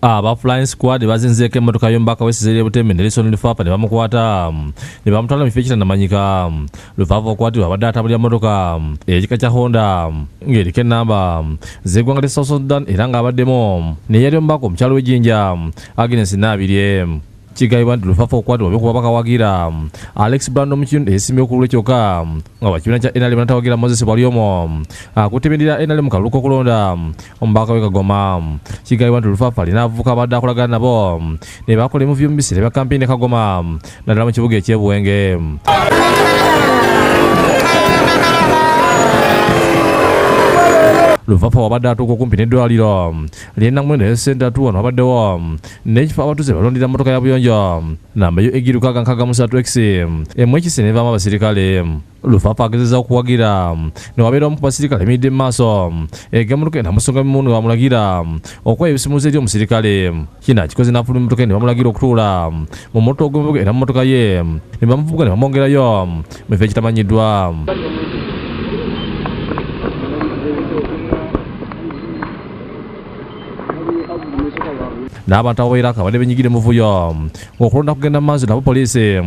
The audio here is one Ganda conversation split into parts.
aba ah, flying squad bazinzeeko emotoka yomubaka wesizeire buteme nelison lufafa nebamukwata mm, nebamutwala mukifo ekitanamanyika mm, lufafa okwatibwa abadde atambulira motoka mm, ekika kya honda ngaeriko enamba zeggwanga lya south sudan era ngaabaddemu neyali omubaka omukyalo wejinja agnes nabirye kigayibwa nti lufafa okukwatibwa olw'okuba bakawagira um, alex brando esimye okululu choka um, nga cha kya enale banatawagira moses waliomo um, uh, kutemirira enale mu kalulu mbaka omubaka goma chigaiwa kigayibwa lufafa alina abavubuka abadde nabo ne bakola emuvi mu biseera ebya kampeyini ekagoma naddala mu kibuga ekyebuwenge luvapha wapadatu kokumpi nedwaliro liyena mwene esentatu anthu apaddewa nechifukwa apadhuze palondera motoka yapo yonja namba yo um, egiri kukakankhaka musatu x imwe chiseneva mwa pasilikali um. lufapa akizeza kuwakira niwapeta omwe pasilikali midde m'maso ege motoka ena amusunga mimunu wamulakira okwayo simuzeti omusilikali china chikozi nafulu motoka ena wamulakira okutula mu moto ogomboka ena mmotoka ye n'abantu ababaire akabadde benyigire muvuyo ng'okulonda kugenda mumaaso nabo poliisi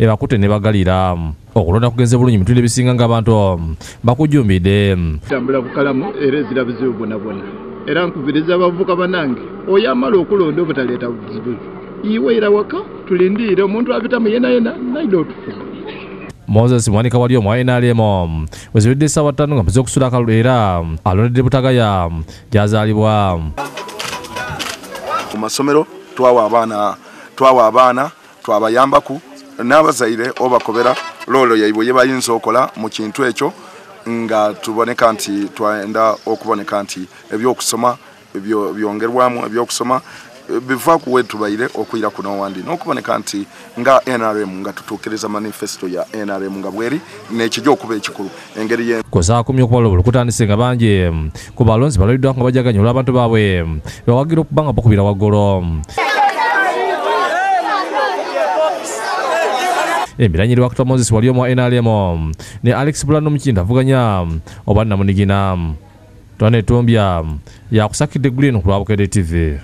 ebakutte eh, ne bagalira okulonda kugenza bulungi mitundu ebisinga ng'abantu bakujumbidde tambula bukalamu era ezira bizibu bwona bwona era nkubiriza abavubuka banange oyo amala okulonda obutaleeta buzibu iweera waka tulindiire omuntu abitamu yenayena naide otufuga moses mwanika wali omu nrm weziridde essaawa ttano nga mpeze okusula akalera alondedde butagaya gyazaalibwa ku masomero twawa abaana twawa abaana twabayambaku n'abazaire obakobera loolo yaibwe ye bayinza okola mu kintu ekyo nga tuboneka nti twenda okuboneka nti ebyokusoma byongerwamu ebyokusoma biva ku wetu bayire okuyira kuno wandi nokuboneka nti nga NRM nga tutukiriza manifesto ya NRM nga bweri nekijo okuba ekikulu engeri ye ku saa kumi okuba lobulo okutandise nga bangi mm, ku balonzi balwiddwa nga bajaganya olwabantu baabwe mm, bawagira okuba nga bakubira waggolo mm. emiranyiri wakuta moses wali omwa nrm ne alex bulan omukindi avuganya oba nnamunigina twanetumbya yakusakidde gulin ku lwabukere tv